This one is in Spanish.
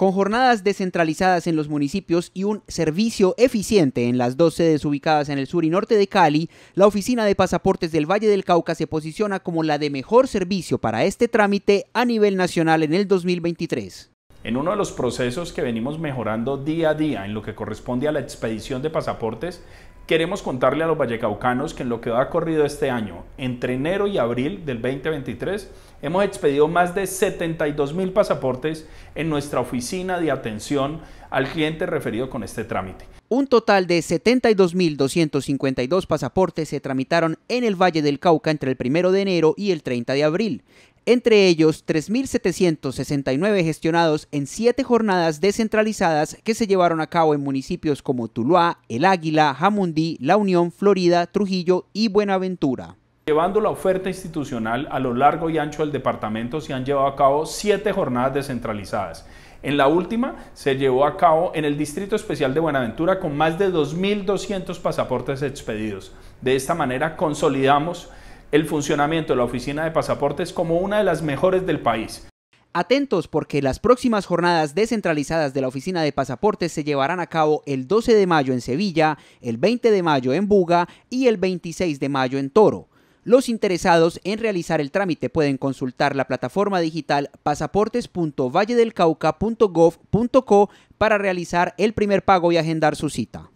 Con jornadas descentralizadas en los municipios y un servicio eficiente en las dos sedes ubicadas en el sur y norte de Cali, la Oficina de Pasaportes del Valle del Cauca se posiciona como la de mejor servicio para este trámite a nivel nacional en el 2023. En uno de los procesos que venimos mejorando día a día en lo que corresponde a la expedición de pasaportes, queremos contarle a los vallecaucanos que en lo que ha corrido este año, entre enero y abril del 2023, hemos expedido más de 72 mil pasaportes en nuestra oficina de atención al cliente referido con este trámite. Un total de 72.252 pasaportes se tramitaron en el Valle del Cauca entre el 1 de enero y el 30 de abril entre ellos 3.769 gestionados en siete jornadas descentralizadas que se llevaron a cabo en municipios como Tuluá, El Águila, Jamundí, La Unión, Florida, Trujillo y Buenaventura. Llevando la oferta institucional a lo largo y ancho del departamento se han llevado a cabo siete jornadas descentralizadas. En la última se llevó a cabo en el Distrito Especial de Buenaventura con más de 2.200 pasaportes expedidos. De esta manera consolidamos el funcionamiento de la oficina de pasaportes como una de las mejores del país. Atentos porque las próximas jornadas descentralizadas de la Oficina de Pasaportes se llevarán a cabo el 12 de mayo en Sevilla, el 20 de mayo en Buga y el 26 de mayo en Toro. Los interesados en realizar el trámite pueden consultar la plataforma digital pasaportes.valledelcauca.gov.co para realizar el primer pago y agendar su cita.